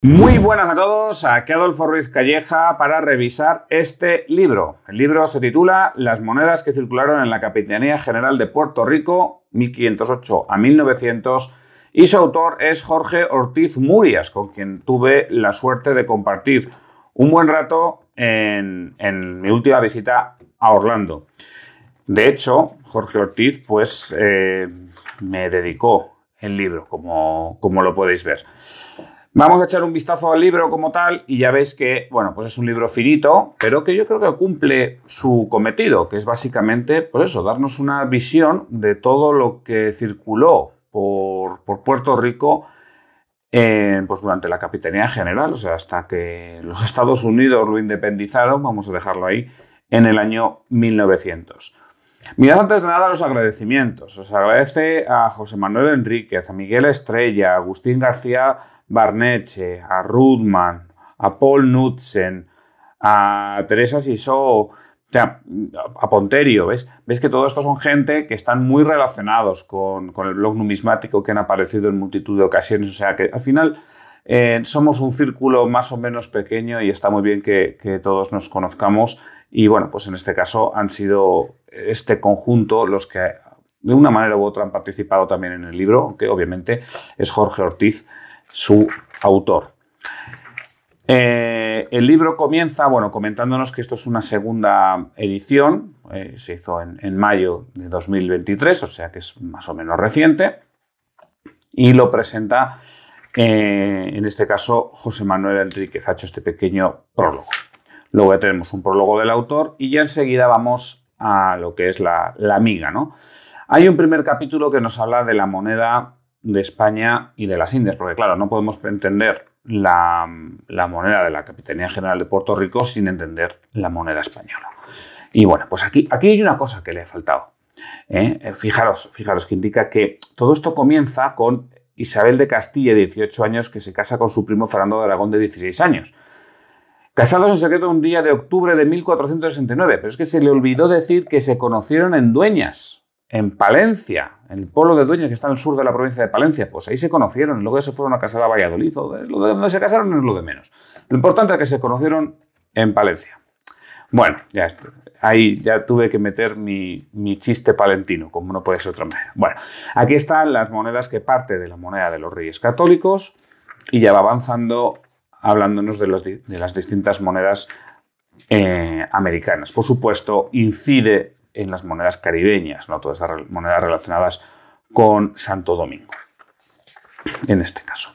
Muy buenas a todos, aquí Adolfo Ruiz Calleja para revisar este libro. El libro se titula Las monedas que circularon en la Capitanía General de Puerto Rico 1508 a 1900 y su autor es Jorge Ortiz Murias, con quien tuve la suerte de compartir un buen rato en, mi última visita a Orlando. De hecho, Jorge Ortiz pues eh, me dedicó el libro, como, como lo podéis ver. Vamos a echar un vistazo al libro como tal y ya veis que, bueno, pues es un libro finito, pero que yo creo que cumple su cometido, que es básicamente, pues eso, darnos una visión de todo lo que circuló por, Puerto Rico eh, pues durante la Capitanía General, o sea, hasta que los Estados Unidos lo independizaron, vamos a dejarlo ahí, en el año 1900. Mirad antes de nada los agradecimientos. Os agradece a José Manuel Enríquez, a Miguel Estrella, a Agustín García Barneche, a Rudman, a Paul Knudsen, a Teresa Siso, a Ponterio, ¿ves? Ves que todo esto son gente que están muy relacionados con, el blog numismático que han aparecido en multitud de ocasiones. O sea, que al final eh, somos un círculo más o menos pequeño y está muy bien que todos nos conozcamos y bueno, pues en este caso han sido este conjunto los que de una manera u otra han participado también en el libro, que obviamente es Jorge Ortiz, su autor. Eh, el libro comienza, bueno, comentándonos que esto es una segunda edición, eh, se hizo en, mayo de 2023, o sea que es más o menos reciente, y lo presenta, eh, en este caso, José Manuel Enríquez, ha hecho este pequeño prólogo. Luego ya tenemos un prólogo del autor y ya enseguida vamos a lo que es la, la miga. ¿no? Hay un primer capítulo que nos habla de la moneda de España y de las Indias, porque claro, no podemos entender la, moneda de la Capitanía General de Puerto Rico sin entender la moneda española. Y bueno, pues aquí, aquí hay una cosa que le ha faltado. ¿eh? Eh, fijaros, fijaros que indica que todo esto comienza con Isabel de Castilla, de 18 años, que se casa con su primo Fernando de Aragón, de 16 años. Casados en secreto un día de octubre de 1469, pero es que se le olvidó decir que se conocieron en Dueñas, en Palencia, en el pueblo de Dueñas que está al sur de la provincia de Palencia. Pues ahí se conocieron, luego se fueron a casar a Valladolid, Lo de donde se casaron es lo de menos. Lo importante es que se conocieron en Palencia. Bueno, ya ahí ya tuve que meter mi, mi chiste palentino, como no puede ser otra manera. Bueno, aquí están las monedas que parte de la moneda de los Reyes Católicos y ya va avanzando hablándonos de, de las distintas monedas eh, americanas. Por supuesto, incide en las monedas caribeñas, ¿no? todas las monedas relacionadas con Santo Domingo, en este caso.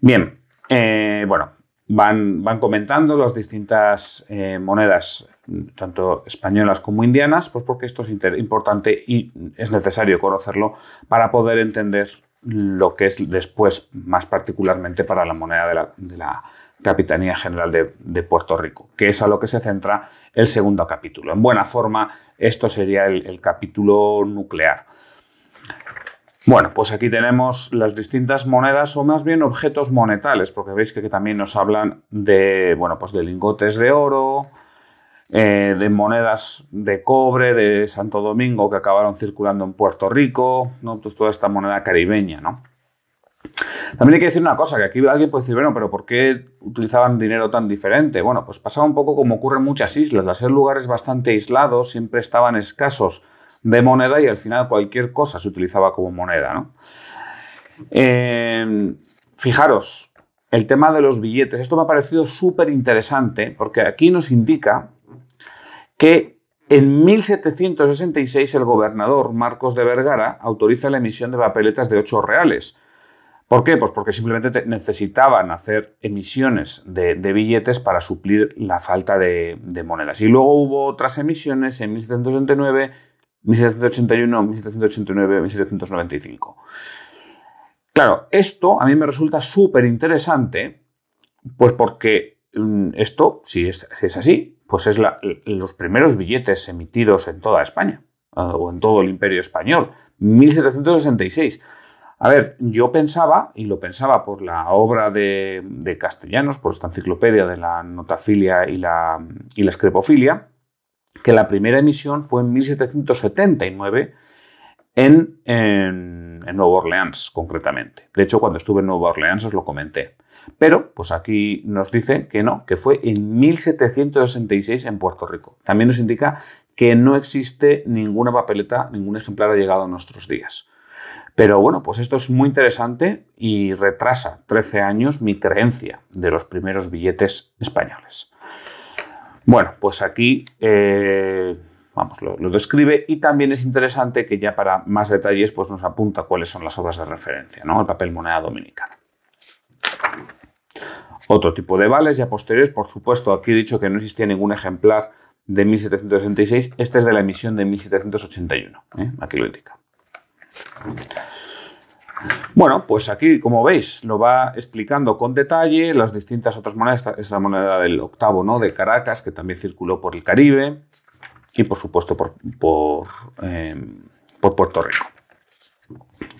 Bien, eh, bueno, van, van, comentando las distintas eh, monedas, tanto españolas como indianas, pues porque esto es importante y es necesario conocerlo para poder entender lo que es después más particularmente para la moneda de la, Capitanía General de, Puerto Rico, que es a lo que se centra el segundo capítulo. En buena forma, esto sería el, capítulo nuclear. Bueno, pues aquí tenemos las distintas monedas o más bien objetos monetales, porque veis que, que también nos hablan de, bueno, pues de lingotes de oro, eh, de monedas de cobre de Santo Domingo que acabaron circulando en Puerto Rico, ¿no? Pues toda esta moneda caribeña, ¿no? También hay que decir una cosa, que aquí alguien puede decir, bueno, pero ¿por qué utilizaban dinero tan diferente? Bueno, pues pasaba un poco como ocurre en muchas islas, al ser lugares bastante aislados siempre estaban escasos de moneda y al final cualquier cosa se utilizaba como moneda, ¿no? Eh, fijaros, el tema de los billetes, esto me ha parecido súper interesante porque aquí nos indica que en 1766 el gobernador Marcos de Vergara autoriza la emisión de papeletas de 8 reales. ¿Por qué? Pues porque simplemente necesitaban hacer emisiones de, billetes para suplir la falta de, de, monedas. Y luego hubo otras emisiones en 1789, 1781, 1789, 1795. Claro, esto a mí me resulta súper interesante, pues porque esto, si es, así, pues es los primeros billetes emitidos en toda España ah, o en todo el imperio español, 1766. A ver, yo pensaba, y lo pensaba por la obra de, Castellanos, por esta enciclopedia de la notafilia y la, y la, escrepofilia, que la primera emisión fue en 1779 en, Nueva Orleans, concretamente. De hecho, cuando estuve en Nueva Orleans os lo comenté. Pero, pues aquí nos dice que no, que fue en 1766 en Puerto Rico. También nos indica que no existe ninguna papeleta, ningún ejemplar ha llegado a nuestros días. Pero bueno, pues esto es muy interesante y retrasa 13 años mi creencia de los primeros billetes españoles. Bueno, pues aquí eh, vamos, lo, describe y también es interesante que ya para más detalles pues nos apunta cuáles son las obras de referencia, ¿no? el papel moneda dominicana. Otro tipo de vales ya posteriores, por supuesto, aquí he dicho que no existía ningún ejemplar de 1766, este es de la emisión de 1781, ¿eh? aquí lo Bueno, pues aquí, como veis, lo va explicando con detalle las distintas otras monedas. es la moneda del octavo, ¿no? De Caracas, que también circuló por el Caribe y por supuesto por, em, por, Puerto Rico.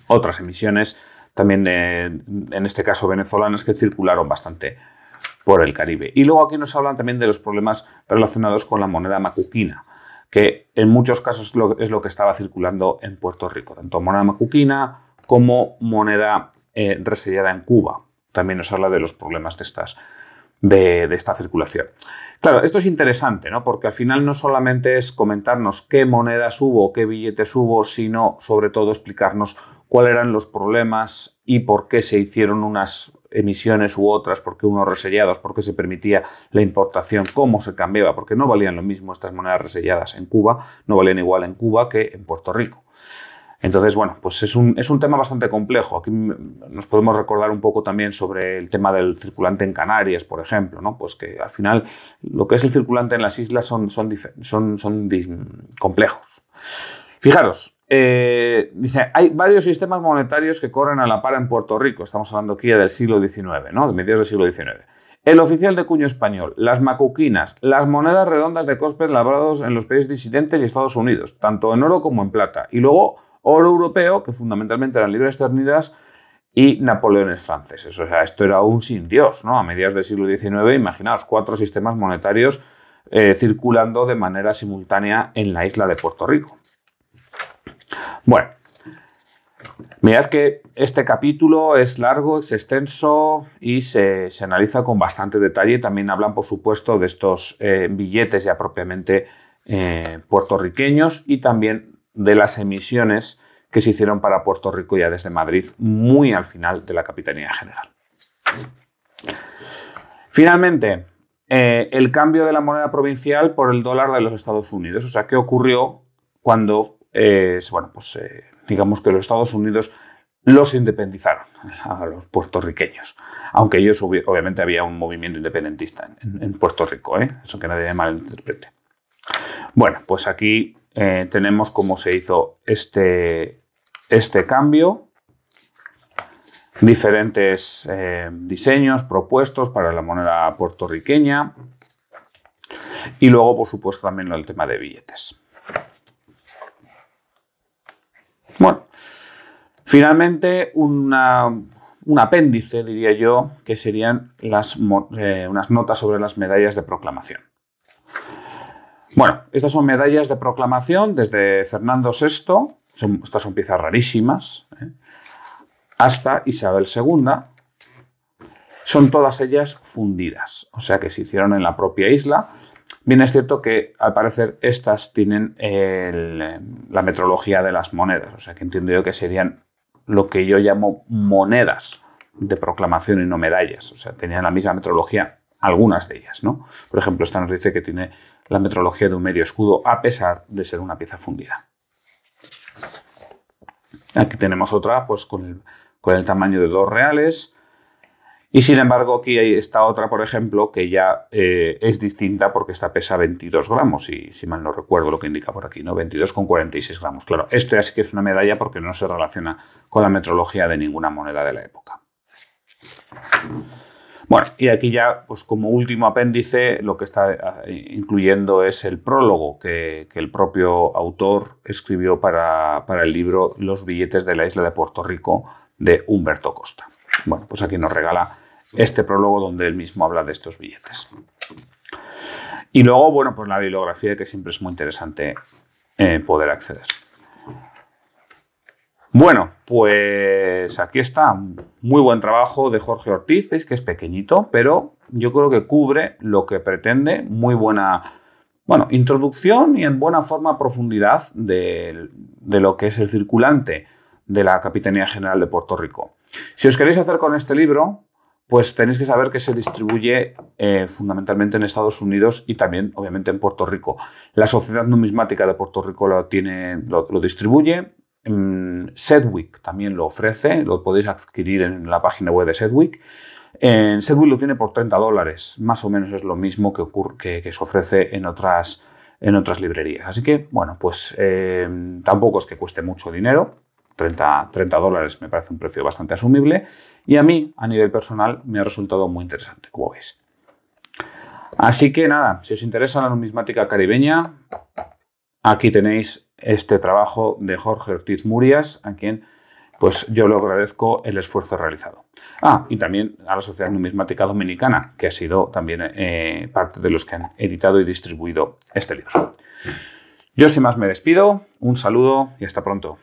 Otras emisiones también, en este caso venezolanas, que circularon bastante por el Caribe. Y luego aquí nos hablan también de los problemas relacionados con la moneda macuquina, que en muchos casos es lo que estaba circulando en Puerto Rico, tanto moneda macuquina como moneda eh, resellada en Cuba. También nos habla de los problemas de estas de, esta circulación. Claro, esto es interesante, ¿no? Porque al final no solamente es comentarnos qué monedas hubo, qué billetes hubo, sino sobre todo explicarnos cuáles eran los problemas y por qué se hicieron unas emisiones u otras, por qué unos resellados, por qué se permitía la importación, cómo se cambiaba, porque no valían lo mismo estas monedas reselladas en Cuba, no valían igual en Cuba que en Puerto Rico. Entonces, bueno, pues es un, tema bastante complejo. Aquí nos podemos recordar un poco también sobre el tema del circulante en Canarias, por ejemplo, ¿no? Pues que al final lo que es el circulante en las islas son, son, son, son complejos. Fijaros, eh, dice, hay varios sistemas monetarios que corren a la par en Puerto Rico. Estamos hablando aquí del siglo XIX, ¿no? De mediados del siglo XIX. El oficial de cuño español, las macuquinas, las monedas redondas de cospes labrados en los países disidentes y Estados Unidos, tanto en oro como en plata. Y luego oro europeo, que fundamentalmente eran libras esterlinas, y napoleones franceses. O sea, esto era un sin Dios, ¿no? A mediados del siglo XIX, imaginaos, cuatro sistemas monetarios eh, circulando de manera simultánea en la isla de Puerto Rico. Bueno, mirad que este capítulo es largo, es extenso y se, analiza con bastante detalle. También hablan, por supuesto, de estos eh, billetes ya propiamente eh, puertorriqueños y también de las emisiones que se hicieron para Puerto Rico ya desde Madrid, muy al final de la Capitanía General. Finalmente, eh, el cambio de la moneda provincial por el dólar de los Estados Unidos. O sea, ¿qué ocurrió cuando, eh, bueno, pues eh, digamos que los Estados Unidos los independizaron a los puertorriqueños. Aunque ellos, obviamente, había un movimiento independentista en, en Puerto Rico, eso que nadie malinterprete. Bueno, pues aquí eh, tenemos cómo se hizo este, este cambio, diferentes eh, diseños propuestos para la moneda puertorriqueña y luego, por supuesto, también el tema de billetes. Bueno, finalmente un apéndice, diría yo, que serían las, eh, unas notas sobre las medallas de proclamación. Bueno, estas son medallas de proclamación desde Fernando VI, estas son piezas rarísimas, ¿eh? hasta Isabel II. Son todas ellas fundidas, o sea que se hicieron en la propia isla. Bien es cierto que al parecer estas tienen la metrología de las monedas, o sea que entiendo yo que serían lo que yo llamo monedas de proclamación y no medallas, o sea, tenían la misma metrología algunas de ellas. ¿no? Por ejemplo, esta nos dice que tiene la metrología de un medio escudo a pesar de ser una pieza fundida. Aquí tenemos otra pues, con, el, tamaño de dos reales. Y sin embargo, aquí hay esta otra, por ejemplo, que ya eh, es distinta porque esta pesa 22 gramos, y si mal no recuerdo lo que indica por aquí, ¿no? 22,46 gramos. Claro, esto ya sí que es una medalla porque no se relaciona con la metrología de ninguna moneda de la época. Bueno, y aquí ya, pues como último apéndice, lo que está ah, incluyendo es el prólogo que, el propio autor escribió para, el libro Los billetes de la isla de Puerto Rico de Humberto Costa. Bueno, pues aquí nos regala este prólogo donde él mismo habla de estos billetes. Y luego, bueno, pues la bibliografía que siempre es muy interesante eh, poder acceder. Bueno, pues aquí está. Muy buen trabajo de Jorge Ortiz. Veis que es pequeñito, pero yo creo que cubre lo que pretende. Muy buena bueno, introducción y en buena forma profundidad de, lo que es el circulante de la Capitanía General de Puerto Rico. Si os queréis hacer con este libro, pues tenéis que saber que se distribuye eh, fundamentalmente en Estados Unidos y también, obviamente, en Puerto Rico. La Sociedad Numismática de Puerto Rico lo, tiene, lo distribuye, Sedwick también lo ofrece, lo podéis adquirir en la página web de Sedwick. En Sedwick lo tiene por 30 dólares, más o menos es lo mismo que, que, se ofrece en otras, en otras, librerías. Así que, bueno, pues eh, tampoco es que cueste mucho dinero, 30, 30 dólares me parece un precio bastante asumible y a mí, a nivel personal, me ha resultado muy interesante, como veis. Así que nada, si os interesa la numismática caribeña, Aquí tenéis este trabajo de Jorge Ortiz Murias, a quien pues yo le agradezco el esfuerzo realizado. Ah, y también a la Sociedad Numismática Dominicana, que ha sido también eh, parte de los que han editado y distribuido este libro. Yo sin más me despido, un saludo y hasta pronto.